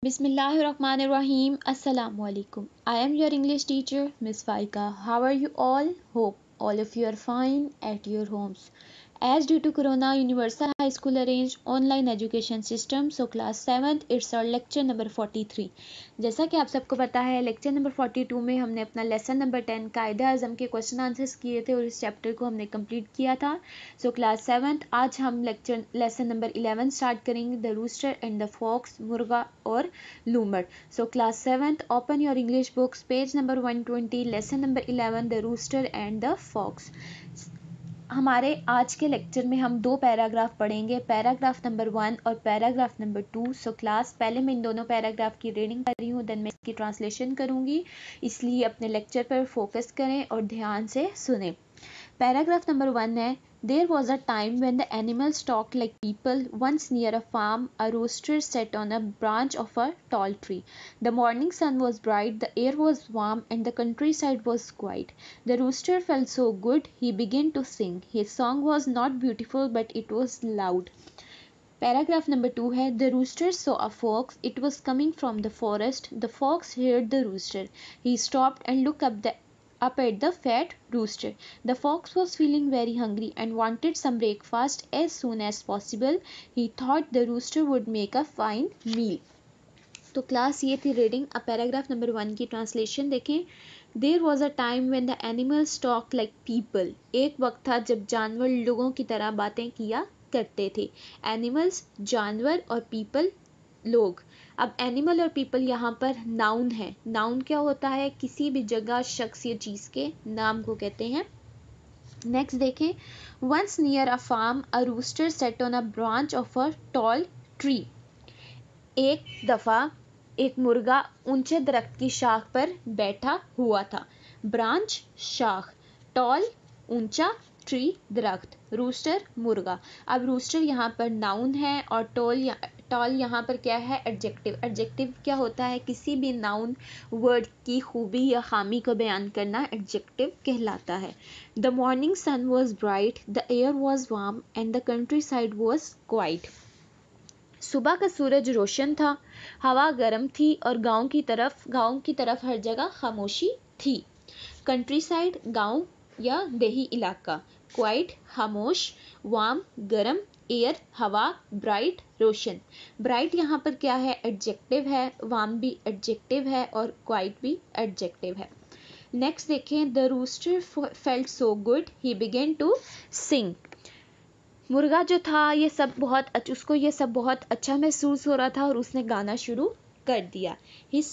Rahim. Assalamu alaikum. I am your English teacher, Miss Faika. How are you all? Hope all of you are fine at your homes. As due to corona universal high school arrange online education system so class class it's और lecture number forty three जैसा कि आप सबको पता है lecture number forty two में हमने अपना लेसन नंबर टेन कायदे अजम के क्वेश्चन आंसर्स किए थे और इस चैप्टर को हमने कम्प्लीट किया था सो क्लास सेवन्थ आज हम लेक्चर लेसन नंबर 11 स्टार्ट करेंगे the rooster and the fox मुर्गा और लूमर so class seventh open your English books page number one twenty lesson number eleven the rooster and the fox हमारे आज के लेक्चर में हम दो पैराग्राफ पढ़ेंगे पैराग्राफ नंबर वन और paragraph number two so class पहले मैं इन दोनों पैराग्राफ की रीडिंग कर रही हूँ देन मैं इसकी ट्रांसलेशन करूँगी इसलिए अपने लेक्चर पर फोकस करें और ध्यान से सुने पैराग्राफ नंबर वन है There was a time when the animals talked like people. Once near a farm, a rooster sat on a branch of a tall tree. The morning sun was bright, the air was warm, and the countryside was quiet. The rooster felt so good he began to sing. His song was not beautiful, but it was loud. Paragraph number 2 है The rooster saw a fox. It was coming from the forest. The fox heard the rooster. He stopped and looked up the up at the fat rooster. The fox was feeling very hungry and wanted some breakfast as soon as possible. He thought the rooster would make a fine meal. तो class ये थी reading अब paragraph number one की translation देखें there was a time when the animal स्टॉक like people एक वक्त था जब जानवर लोगों की तरह बातें किया करते थे एनिमल्स जानवर और पीपल लोग अब एनिमल और पीपल यहाँ पर नाउन है नाउन क्या होता है किसी भी जगह शख्स या चीज़ के नाम को कहते हैं नेक्स्ट देखें once near a farm a rooster sat on a branch of a tall tree एक दफ़ा एक मुर्गा ऊंचे दरख्त की शाख पर बैठा हुआ था ब्रांच शाख टॉल ऊंचा ट्री दरख्त रूस्टर मुर्गा अब रूस्टर यहाँ पर नाउन है और टोल टॉल यहाँ पर क्या है एडजेक्टिव एडजेक्टिव क्या होता है किसी भी नाउन वर्ड की खूबी या खामी को बयान करना एडजेक्टिव कहलाता है the morning sun was bright the air was warm and the countryside was quiet सुबह का सूरज रोशन था हवा गर्म थी और गांव की तरफ गांव की तरफ हर जगह खामोशी थी कंट्री साइड गाँव या दही इलाका क्वाइट खामोश वाम गर्म एयर हवा ब्राइट रोशन ब्राइट यहाँ पर क्या है एडजेक्टिव है वाम भी एडजेक्टिव है और क्वाइट भी एडजेक्टिव है नेक्स्ट देखें the rooster felt so good he began to sing मुर्गा जो था ये सब बहुत अच्छा उसको ये सब बहुत अच्छा महसूस हो रहा था और उसने गाना शुरू कर दिया हिस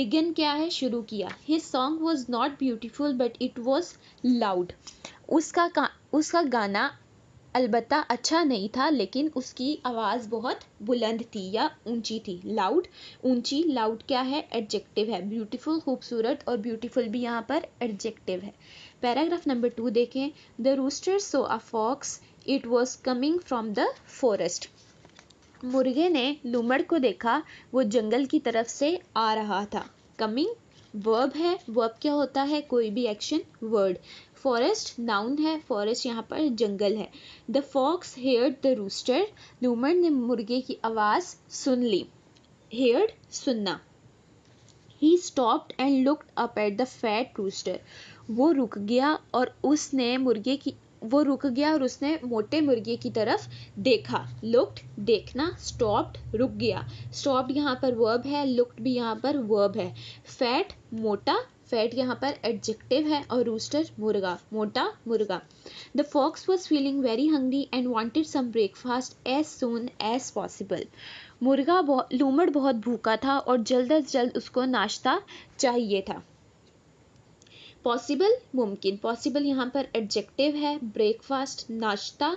बिगिन क्या है शुरू किया his song was not beautiful but it was loud उसका का, उसका गाना अलबत् अच्छा नहीं था लेकिन उसकी आवाज़ बहुत बुलंद थी या ऊंची थी लाउड ऊंची लाउड क्या है एडजेक्टिव है ब्यूटीफुल खूबसूरत और ब्यूटीफुल भी यहाँ पर एडजेक्टिव है पैराग्राफ नंबर टू देखें the rooster saw a fox it was coming from the forest मुर्गे ने लूमड़ को देखा वो जंगल की तरफ से आ रहा था कमिंग वर्ब है वर्ब क्या होता है कोई भी एक्शन वर्ड फॉरेस्ट नाउन है फॉरेस्ट यहाँ पर जंगल है the fox heard the rooster नूमर ने मुर्गे की आवाज़ सुन ली हेयर्ड सुनना he stopped and looked up at the fat rooster वो रुक गया और उसने मुर्गे की वो रुक गया और उसने मोटे मुर्गे की तरफ देखा लुक्ड देखना स्टॉप्ड रुक गया स्टॉप्ड यहाँ पर वर्ब है लुक्ड भी यहाँ पर वर्ब है फैट मोटा फैट यहाँ पर एडजेक्टिव है और रूस्टर मुर्गा मोटा मुर्गा the fox was feeling very hungry and wanted some breakfast as soon as possible मुर्गा बहुत लूमड़ बहुत भूखा था और जल्द अज जल्द उसको नाश्ता चाहिए था पॉसिबल मुमकिन पॉसिबल यहाँ पर एडजेक्टिव है ब्रेकफास्ट नाश्ता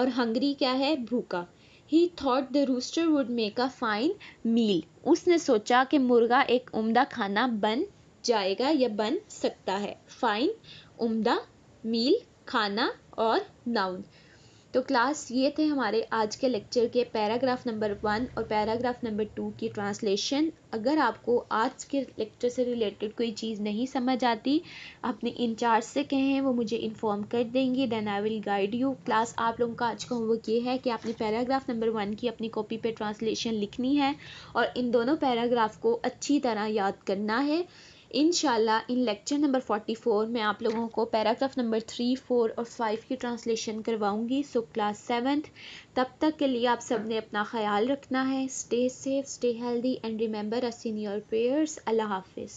और हंगरी क्या है भूखा he thought the rooster would make a fine meal उसने सोचा कि मुर्गा एक उम्दा खाना बन जाएगा या बन सकता है फाइन उम्दा मील खाना और नाउन तो क्लास ये थे हमारे आज के लेक्चर के पैराग्राफ नंबर वन और पैराग्राफ नंबर टू की ट्रांसलेशन अगर आपको आज के लेक्चर से रिलेटेड कोई चीज़ नहीं समझ आती अपने इंचार्ज से कहें वो मुझे इन्फॉर्म कर देंगी then I will guide you class आप लोगों का आज का होमवर्क ये है कि आपने पैराग्राफ नंबर वन की अपनी कॉपी पर ट्रांसलेशन लिखनी है और इन दोनों पैराग्राफ को अच्छी तरह याद करना है इन इन लेक्चर नंबर 44 मैं आप लोगों को पैराग्राफ नंबर थ्री फोर और फाइव की ट्रांसलेशन करवाऊंगी सो क्लास सेवन्थ तब तक के लिए आप सब ने अपना ख्याल रखना है stay safe stay healthy and remember us in your Allah हाफिज़